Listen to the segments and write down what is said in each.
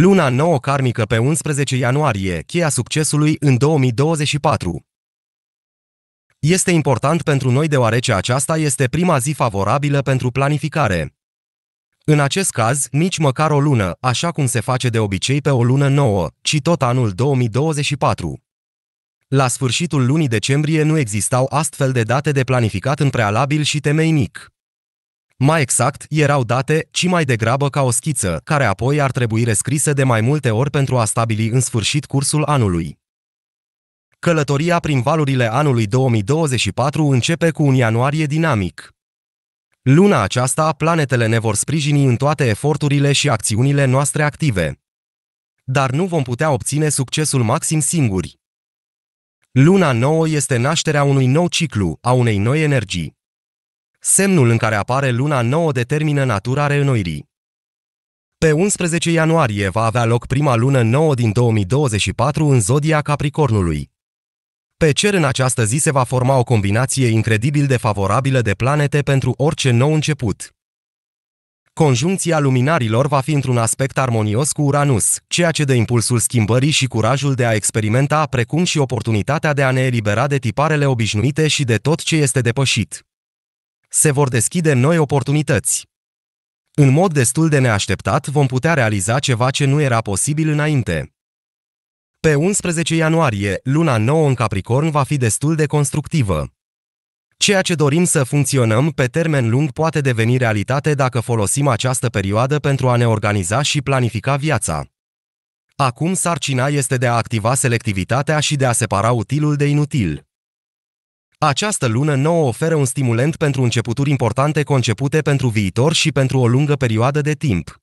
Luna nouă karmică pe 11 ianuarie, cheia succesului în 2024. Este important pentru noi deoarece aceasta este prima zi favorabilă pentru planificare. În acest caz, nici măcar o lună, așa cum se face de obicei pe o lună nouă, ci tot anul 2024. La sfârșitul lunii decembrie nu existau astfel de date de planificat în prealabil și temeinic. Mai exact, erau date, ci mai degrabă ca o schiță, care apoi ar trebui rescrise de mai multe ori pentru a stabili în sfârșit cursul anului. Călătoria prin valurile anului 2024 începe cu un ianuarie dinamic. Luna aceasta, planetele ne vor sprijini în toate eforturile și acțiunile noastre active. Dar nu vom putea obține succesul maxim singuri. Luna nouă este nașterea unui nou ciclu, a unei noi energii. Semnul în care apare luna nouă determină natura reînnoirii. Pe 11 ianuarie va avea loc prima lună nouă din 2024 în zodia Capricornului. Pe cer în această zi se va forma o combinație incredibil de favorabilă de planete pentru orice nou început. Conjuncția luminarilor va fi într-un aspect armonios cu Uranus, ceea ce dă impulsul schimbării și curajul de a experimenta, precum și oportunitatea de a ne elibera de tiparele obișnuite și de tot ce este depășit se vor deschide noi oportunități. În mod destul de neașteptat vom putea realiza ceva ce nu era posibil înainte. Pe 11 ianuarie, luna nouă în Capricorn va fi destul de constructivă. Ceea ce dorim să funcționăm pe termen lung poate deveni realitate dacă folosim această perioadă pentru a ne organiza și planifica viața. Acum sarcina este de a activa selectivitatea și de a separa utilul de inutil. Această lună nouă oferă un stimulant pentru începuturi importante concepute pentru viitor și pentru o lungă perioadă de timp.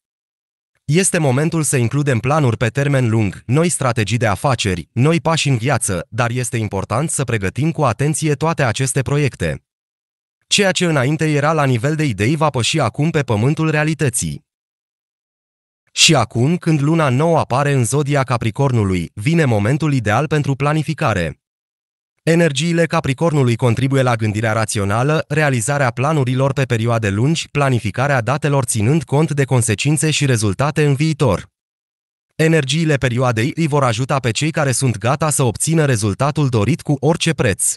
Este momentul să includem planuri pe termen lung, noi strategii de afaceri, noi pași în viață, dar este important să pregătim cu atenție toate aceste proiecte. Ceea ce înainte era la nivel de idei va păși acum pe pământul realității. Și acum, când luna nouă apare în zodia Capricornului, vine momentul ideal pentru planificare. Energiile Capricornului contribuie la gândirea rațională, realizarea planurilor pe perioade lungi, planificarea datelor ținând cont de consecințe și rezultate în viitor. Energiile perioadei îi vor ajuta pe cei care sunt gata să obțină rezultatul dorit cu orice preț.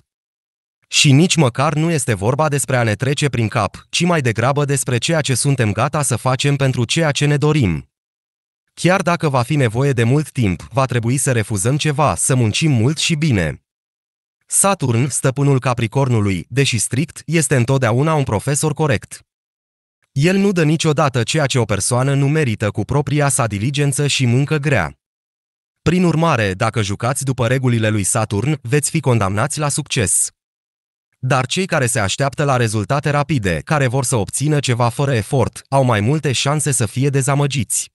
Și nici măcar nu este vorba despre a ne trece prin cap, ci mai degrabă despre ceea ce suntem gata să facem pentru ceea ce ne dorim. Chiar dacă va fi nevoie de mult timp, va trebui să refuzăm ceva, să muncim mult și bine. Saturn, stăpânul Capricornului, deși strict, este întotdeauna un profesor corect. El nu dă niciodată ceea ce o persoană nu merită cu propria sa diligență și muncă grea. Prin urmare, dacă jucați după regulile lui Saturn, veți fi condamnați la succes. Dar cei care se așteaptă la rezultate rapide, care vor să obțină ceva fără efort, au mai multe șanse să fie dezamăgiți.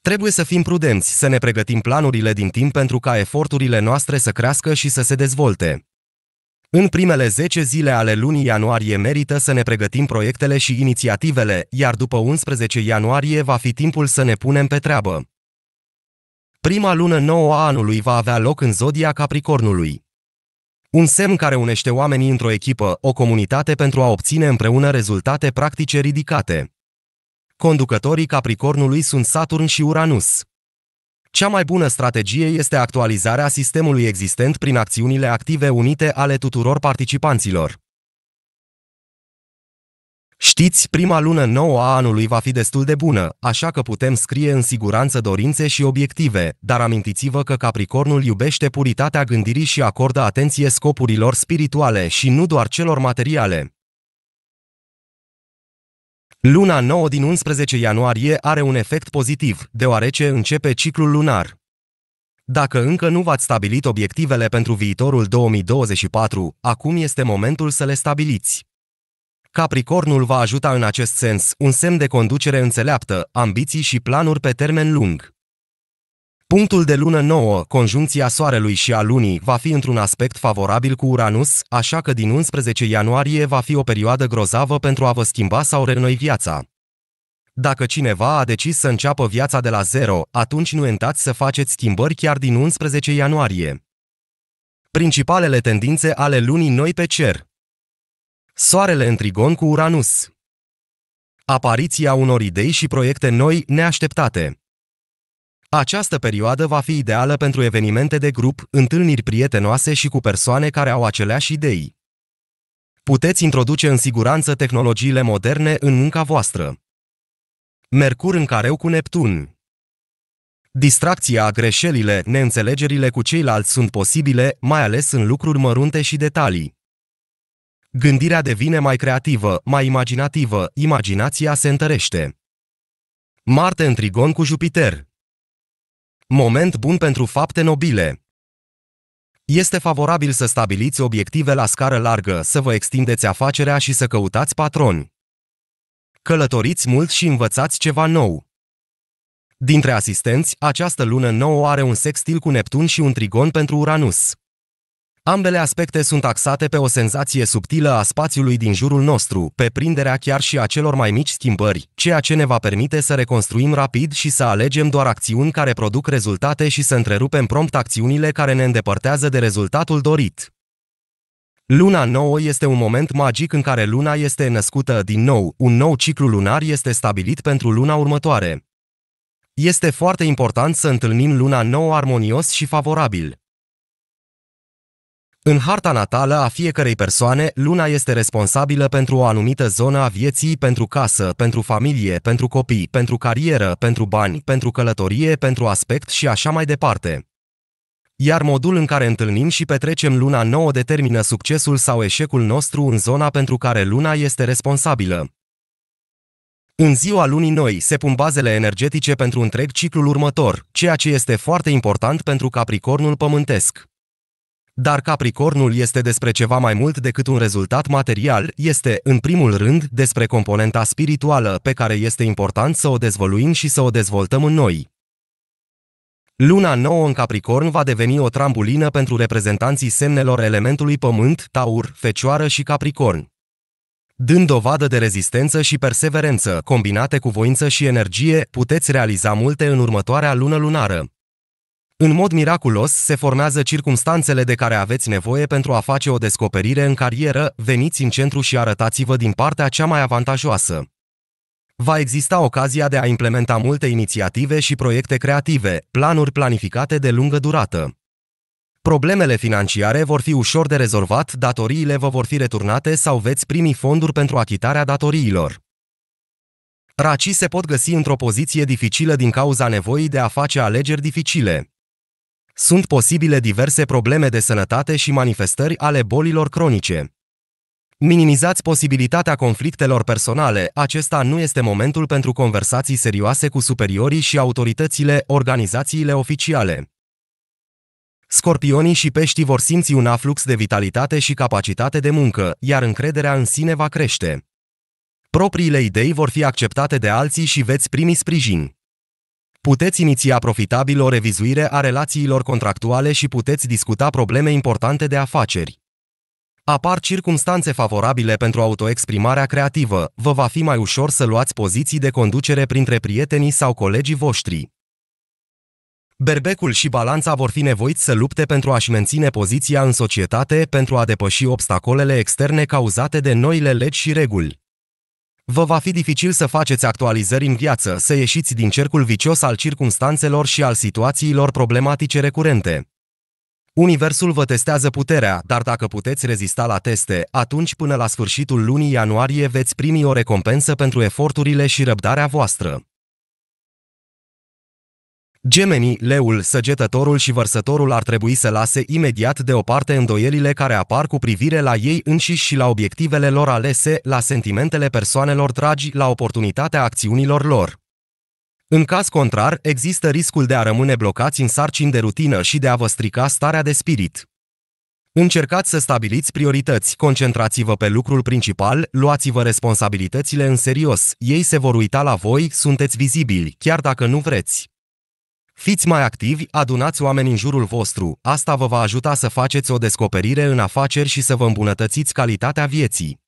Trebuie să fim prudenți, să ne pregătim planurile din timp pentru ca eforturile noastre să crească și să se dezvolte. În primele 10 zile ale lunii ianuarie merită să ne pregătim proiectele și inițiativele, iar după 11 ianuarie va fi timpul să ne punem pe treabă. Prima lună nouă a anului va avea loc în zodia Capricornului. Un semn care unește oamenii într-o echipă, o comunitate pentru a obține împreună rezultate practice ridicate. Conducătorii Capricornului sunt Saturn și Uranus. Cea mai bună strategie este actualizarea sistemului existent prin acțiunile active unite ale tuturor participanților. Știți, prima lună nouă a anului va fi destul de bună, așa că putem scrie în siguranță dorințe și obiective, dar amintiți-vă că Capricornul iubește puritatea gândirii și acordă atenție scopurilor spirituale și nu doar celor materiale. Luna 9 din 11 ianuarie are un efect pozitiv, deoarece începe ciclul lunar. Dacă încă nu v-ați stabilit obiectivele pentru viitorul 2024, acum este momentul să le stabiliți. Capricornul va ajuta în acest sens un semn de conducere înțeleaptă, ambiții și planuri pe termen lung. Punctul de lună nouă, conjuncția Soarelui și a Lunii, va fi într-un aspect favorabil cu Uranus, așa că din 11 ianuarie va fi o perioadă grozavă pentru a vă schimba sau renoi viața. Dacă cineva a decis să înceapă viața de la zero, atunci nu entați să faceți schimbări chiar din 11 ianuarie. Principalele tendințe ale lunii noi pe cer Soarele în trigon cu Uranus Apariția unor idei și proiecte noi neașteptate această perioadă va fi ideală pentru evenimente de grup, întâlniri prietenoase și cu persoane care au aceleași idei. Puteți introduce în siguranță tehnologiile moderne în munca voastră. Mercur în careu cu Neptun Distracția, greșelile, neînțelegerile cu ceilalți sunt posibile, mai ales în lucruri mărunte și detalii. Gândirea devine mai creativă, mai imaginativă, imaginația se întărește. Marte în trigon cu Jupiter Moment bun pentru fapte nobile. Este favorabil să stabiliți obiective la scară largă, să vă extindeți afacerea și să căutați patroni. Călătoriți mult și învățați ceva nou. Dintre asistenți, această lună nouă are un sextil cu Neptun și un trigon pentru Uranus. Ambele aspecte sunt axate pe o senzație subtilă a spațiului din jurul nostru, pe prinderea chiar și a celor mai mici schimbări, ceea ce ne va permite să reconstruim rapid și să alegem doar acțiuni care produc rezultate și să întrerupem prompt acțiunile care ne îndepărtează de rezultatul dorit. Luna nouă este un moment magic în care luna este născută din nou, un nou ciclu lunar este stabilit pentru luna următoare. Este foarte important să întâlnim luna nouă armonios și favorabil. În harta natală a fiecărei persoane, luna este responsabilă pentru o anumită zonă a vieții, pentru casă, pentru familie, pentru copii, pentru carieră, pentru bani, pentru călătorie, pentru aspect și așa mai departe. Iar modul în care întâlnim și petrecem luna nouă determină succesul sau eșecul nostru în zona pentru care luna este responsabilă. În ziua lunii noi se pun bazele energetice pentru întreg ciclul următor, ceea ce este foarte important pentru Capricornul pământesc. Dar Capricornul este despre ceva mai mult decât un rezultat material, este, în primul rând, despre componenta spirituală, pe care este important să o dezvoluim și să o dezvoltăm în noi. Luna nouă în Capricorn va deveni o trambulină pentru reprezentanții semnelor elementului Pământ, Taur, Fecioară și Capricorn. Dând dovadă de rezistență și perseverență, combinate cu voință și energie, puteți realiza multe în următoarea lună lunară. În mod miraculos se formează circumstanțele de care aveți nevoie pentru a face o descoperire în carieră, veniți în centru și arătați-vă din partea cea mai avantajoasă. Va exista ocazia de a implementa multe inițiative și proiecte creative, planuri planificate de lungă durată. Problemele financiare vor fi ușor de rezolvat, datoriile vă vor fi returnate sau veți primi fonduri pentru achitarea datoriilor. Racii se pot găsi într-o poziție dificilă din cauza nevoii de a face alegeri dificile sunt posibile diverse probleme de sănătate și manifestări ale bolilor cronice. Minimizați posibilitatea conflictelor personale, acesta nu este momentul pentru conversații serioase cu superiorii și autoritățile, organizațiile oficiale. Scorpionii și peștii vor simți un aflux de vitalitate și capacitate de muncă, iar încrederea în sine va crește. Propriile idei vor fi acceptate de alții și veți primi sprijin. Puteți iniția profitabil o revizuire a relațiilor contractuale și puteți discuta probleme importante de afaceri. Apar circumstanțe favorabile pentru autoexprimarea creativă, vă va fi mai ușor să luați poziții de conducere printre prietenii sau colegii voștri. Berbecul și balanța vor fi nevoiți să lupte pentru a-și menține poziția în societate, pentru a depăși obstacolele externe cauzate de noile legi și reguli. Vă va fi dificil să faceți actualizări în viață, să ieșiți din cercul vicios al circumstanțelor și al situațiilor problematice recurente. Universul vă testează puterea, dar dacă puteți rezista la teste, atunci până la sfârșitul lunii ianuarie veți primi o recompensă pentru eforturile și răbdarea voastră. Gemenii, leul, săgetătorul și vărsătorul ar trebui să lase imediat deoparte îndoielile care apar cu privire la ei înșiși și la obiectivele lor alese, la sentimentele persoanelor dragi, la oportunitatea acțiunilor lor. În caz contrar, există riscul de a rămâne blocați în sarcini de rutină și de a vă strica starea de spirit. Încercați să stabiliți priorități, concentrați-vă pe lucrul principal, luați-vă responsabilitățile în serios, ei se vor uita la voi, sunteți vizibili, chiar dacă nu vreți. Fiți mai activi, adunați oameni în jurul vostru, asta vă va ajuta să faceți o descoperire în afaceri și să vă îmbunătățiți calitatea vieții.